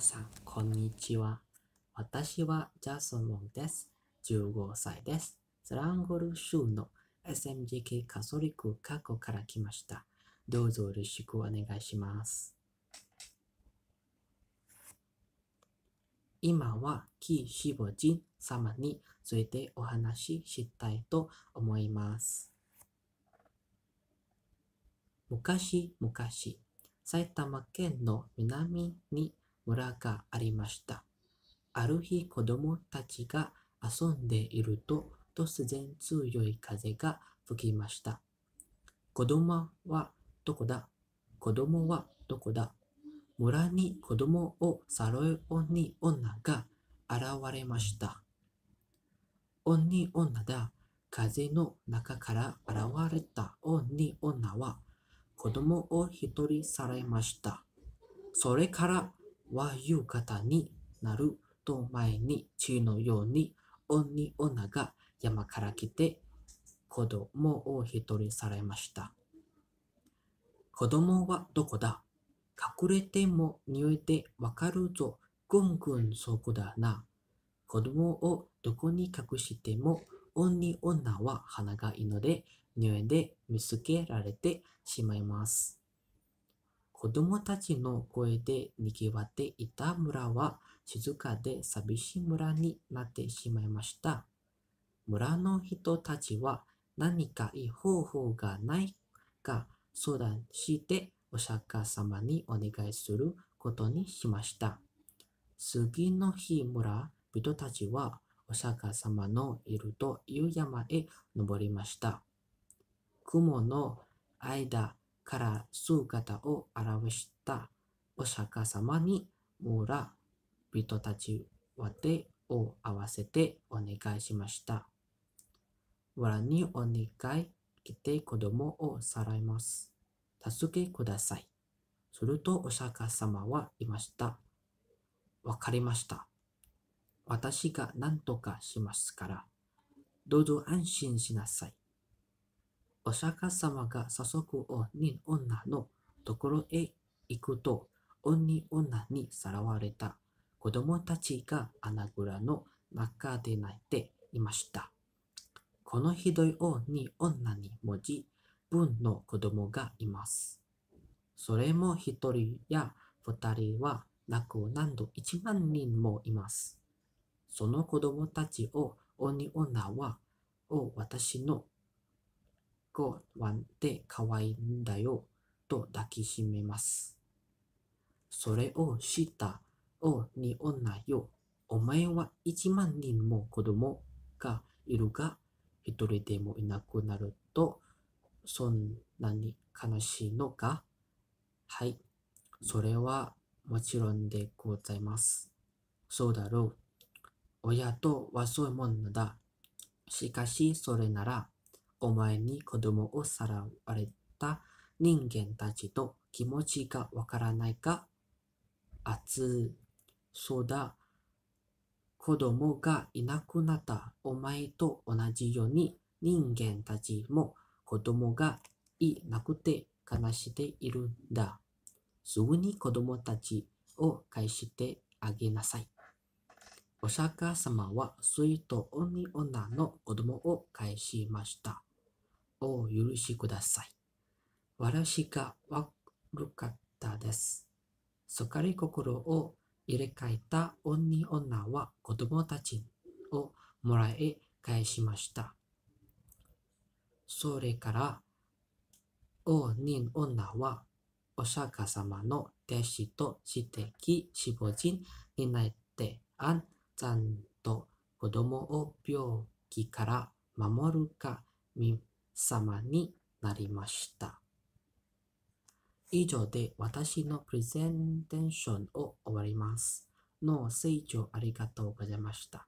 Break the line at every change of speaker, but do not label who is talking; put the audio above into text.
さん、こんにちは。私はジャソン・ンです。15歳です。スランゴル州の SMGK カソリック過去から来ました。どうぞよろしくお願いします。今は、キーシボジン様についてお話ししたいと思います。昔々、埼玉県の南に村がありました。ある日子供たちが遊んでいると突然強い風が吹きました。子供はどこだ子供はどこだ村に子供をさらう鬼女が現れました。鬼女だ。風の中から現れた鬼女は子供を一人されました。それからは夕方になると前に日のように鬼女が山から来て子供を一人されました。子供はどこだ隠れても匂いでわかるぞ。ぐんぐんそこだな。子供をどこに隠しても鬼女は鼻がいいので匂いで見つけられてしまいます。子供たちの声で賑わっていた村は静かで寂しい村になってしまいました。村の人たちは何かいい方法がないか相談してお釈迦様にお願いすることにしました。次の日村人たちはお釈迦様のいるという山へ登りました。雲の間から姿を現したお釈迦様にら人たちは手を合わせてお願いしました。らにお願い来て子供をさらいます。助けください。するとお釈迦様は言いました。わかりました。私が何とかしますから、どうぞ安心しなさい。お釈迦様が早速鬼女のところへ行くと、鬼女にさらわれた子供たちが穴蔵の中で泣いていました。このひどい鬼女に文字分の子供がいます。それも一人や二人は泣く何度一万人もいます。その子供たちを鬼女は、を私のこう、ワンって可愛いんだよ、と抱きしめます。それを知ったおに女よ。お前は一万人も子供がいるが、一人でもいなくなると、そんなに悲しいのかはい。それはもちろんでございます。そうだろう。親とはそういうものだ。しかし、それなら、お前に子供をさらわれた人間たちと気持ちがわからないか熱そうだ子供がいなくなったお前と同じように人間たちも子供がいなくて悲しているんだ。すぐに子供たちを返してあげなさい。お釈迦様は水と鬼女の子供を返しました。をお許しください。私が悪かったです。そかり心を入れ替えた鬼女は子供たちをもらい返しました。それから、鬼女はお釈迦様の弟子としてき死亡人になってあんちゃんと子供を病気から守るか見様になりました。以上で私のプレゼンテーションを終わります。の成長ありがとうございました。